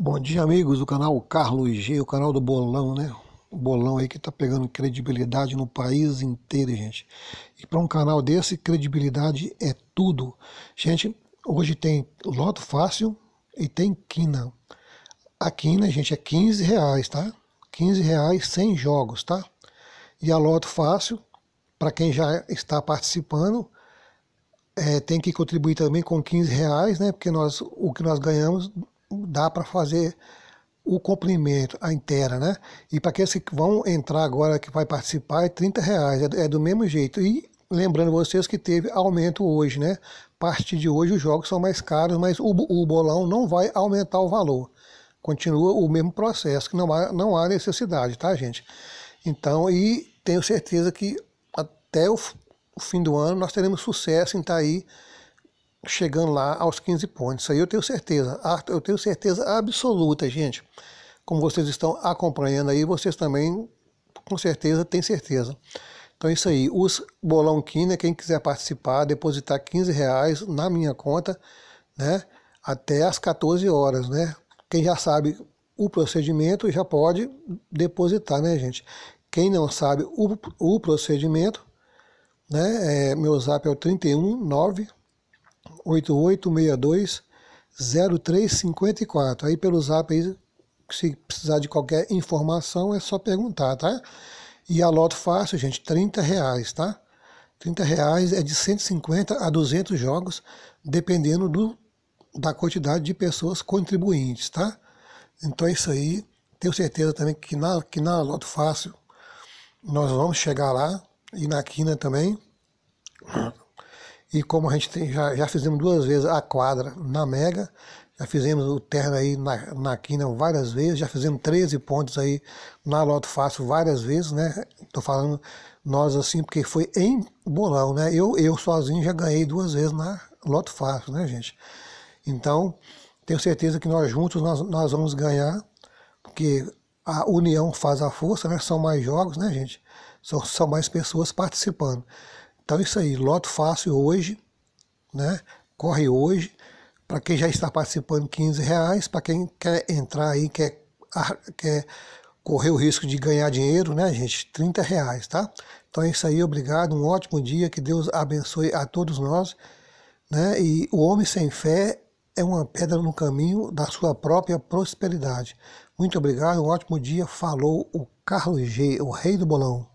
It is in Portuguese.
Bom dia, amigos do canal Carlos G, o canal do Bolão, né? O Bolão aí que tá pegando credibilidade no país inteiro, gente. E para um canal desse, credibilidade é tudo. Gente, hoje tem Loto Fácil e tem Quina. A Quina, gente, é 15 reais, tá? 15 reais sem jogos, tá? E a Loto Fácil, para quem já está participando, é, tem que contribuir também com 15 reais, né? Porque nós, o que nós ganhamos dá para fazer o comprimento, a inteira, né? E para aqueles que vão entrar agora, que vai participar, é 30 reais, é, é do mesmo jeito. E lembrando vocês que teve aumento hoje, né? A partir de hoje os jogos são mais caros, mas o, o bolão não vai aumentar o valor. Continua o mesmo processo, que não há, não há necessidade, tá, gente? Então, e tenho certeza que até o, o fim do ano nós teremos sucesso em estar tá aí chegando lá aos 15 pontos. Isso aí eu tenho certeza, eu tenho certeza absoluta, gente. Como vocês estão acompanhando aí, vocês também com certeza têm certeza. Então é isso aí, os bolão quina, quem quiser participar, depositar 15 reais na minha conta, né? Até as 14 horas, né? Quem já sabe o procedimento já pode depositar, né, gente? Quem não sabe o, o procedimento, né? É, meu zap é o 319 8862 0354. Aí pelo zap aí, se precisar de qualquer informação, é só perguntar, tá? E a loto fácil, gente, 30 reais, tá? 30 reais é de 150 a 200 jogos, dependendo do, da quantidade de pessoas contribuintes, tá? Então é isso aí. Tenho certeza também que na, que na Loto Fácil nós vamos chegar lá e na Quina também. E como a gente tem, já, já fizemos duas vezes a quadra na Mega, já fizemos o terno aí na, na Quina várias vezes, já fizemos 13 pontos aí na Loto Fácil várias vezes, né? Tô falando nós assim, porque foi em bolão, né? Eu, eu sozinho já ganhei duas vezes na Loto Fácil, né, gente? Então, tenho certeza que nós juntos nós, nós vamos ganhar, porque a união faz a força, né? São mais jogos, né, gente? São, são mais pessoas participando. Então isso aí, loto fácil hoje, né? Corre hoje. Para quem já está participando, 15 reais. Para quem quer entrar aí, quer, quer correr o risco de ganhar dinheiro, né, gente? 30 reais, tá? Então é isso aí, obrigado. Um ótimo dia, que Deus abençoe a todos nós. Né? E o homem sem fé é uma pedra no caminho da sua própria prosperidade. Muito obrigado, um ótimo dia. Falou o Carlos G, o rei do bolão.